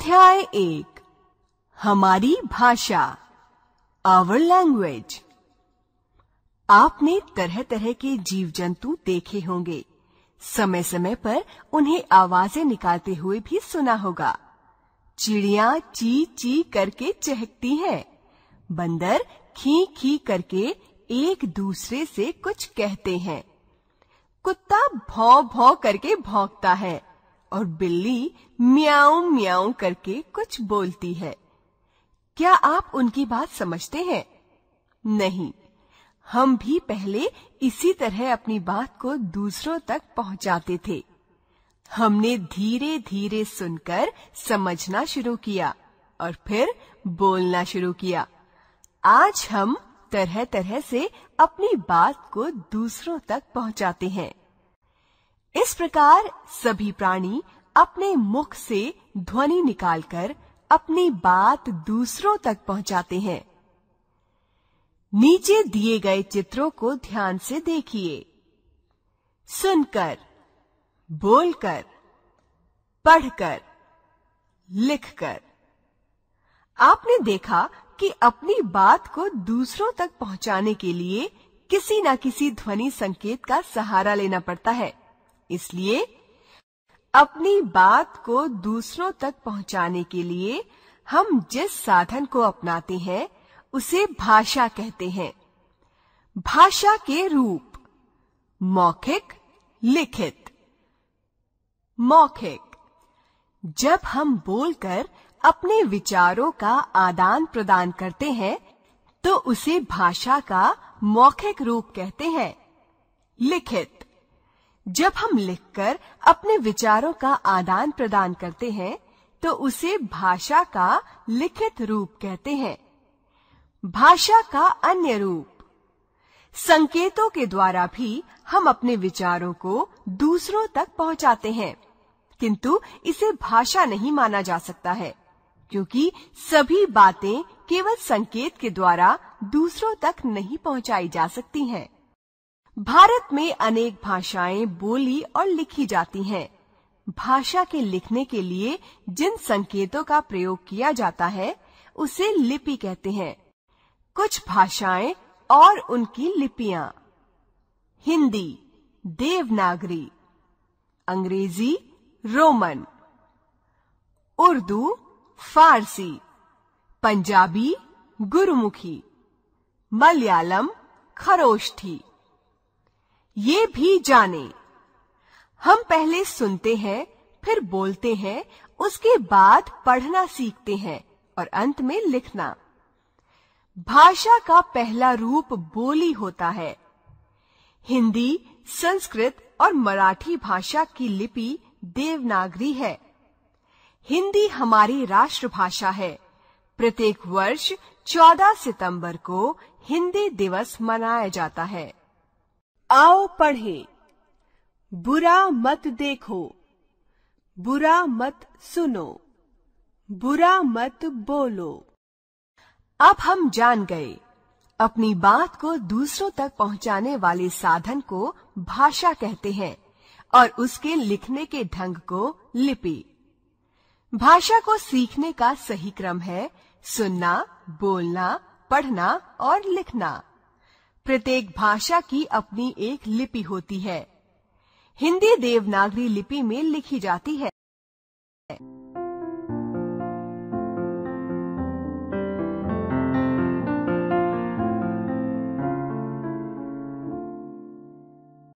अध्याय एक हमारी भाषा आवर लैंग्वेज आपने तरह तरह के जीव जंतु देखे होंगे समय समय पर उन्हें आवाजें निकालते हुए भी सुना होगा चिड़िया ची ची करके चहकती हैं, बंदर खी खी करके एक दूसरे से कुछ कहते हैं कुत्ता भौ भौ करके भौंकता है और बिल्ली म्याऊ म्याऊ करके कुछ बोलती है क्या आप उनकी बात समझते हैं नहीं हम भी पहले इसी तरह अपनी बात को दूसरों तक पहुंचाते थे हमने धीरे धीरे सुनकर समझना शुरू किया और फिर बोलना शुरू किया आज हम तरह तरह से अपनी बात को दूसरों तक पहुंचाते हैं इस प्रकार सभी प्राणी अपने मुख से ध्वनि निकालकर अपनी बात दूसरों तक पहुंचाते हैं नीचे दिए गए चित्रों को ध्यान से देखिए सुनकर बोलकर पढ़कर लिखकर आपने देखा कि अपनी बात को दूसरों तक पहुंचाने के लिए किसी न किसी ध्वनि संकेत का सहारा लेना पड़ता है इसलिए अपनी बात को दूसरों तक पहुंचाने के लिए हम जिस साधन को अपनाते हैं उसे भाषा कहते हैं भाषा के रूप मौखिक लिखित मौखिक जब हम बोलकर अपने विचारों का आदान प्रदान करते हैं तो उसे भाषा का मौखिक रूप कहते हैं लिखित जब हम लिखकर अपने विचारों का आदान प्रदान करते हैं तो उसे भाषा का लिखित रूप कहते हैं भाषा का अन्य रूप संकेतों के द्वारा भी हम अपने विचारों को दूसरों तक पहुंचाते हैं किंतु इसे भाषा नहीं माना जा सकता है क्योंकि सभी बातें केवल संकेत के द्वारा दूसरों तक नहीं पहुंचाई जा सकती हैं भारत में अनेक भाषाएं बोली और लिखी जाती हैं। भाषा के लिखने के लिए जिन संकेतों का प्रयोग किया जाता है उसे लिपि कहते हैं कुछ भाषाएं और उनकी लिपियां हिंदी देवनागरी अंग्रेजी रोमन उर्दू फारसी पंजाबी गुरुमुखी मलयालम खरोष्ठी ये भी जाने हम पहले सुनते हैं फिर बोलते हैं उसके बाद पढ़ना सीखते हैं और अंत में लिखना भाषा का पहला रूप बोली होता है हिंदी संस्कृत और मराठी भाषा की लिपि देवनागरी है हिंदी हमारी राष्ट्रभाषा है प्रत्येक वर्ष 14 सितंबर को हिंदी दिवस मनाया जाता है आओ पढ़ें बुरा मत देखो बुरा मत सुनो बुरा मत बोलो अब हम जान गए अपनी बात को दूसरों तक पहुंचाने वाले साधन को भाषा कहते हैं और उसके लिखने के ढंग को लिपि भाषा को सीखने का सही क्रम है सुनना बोलना पढ़ना और लिखना प्रत्येक भाषा की अपनी एक लिपि होती है हिंदी देवनागरी लिपि में लिखी जाती है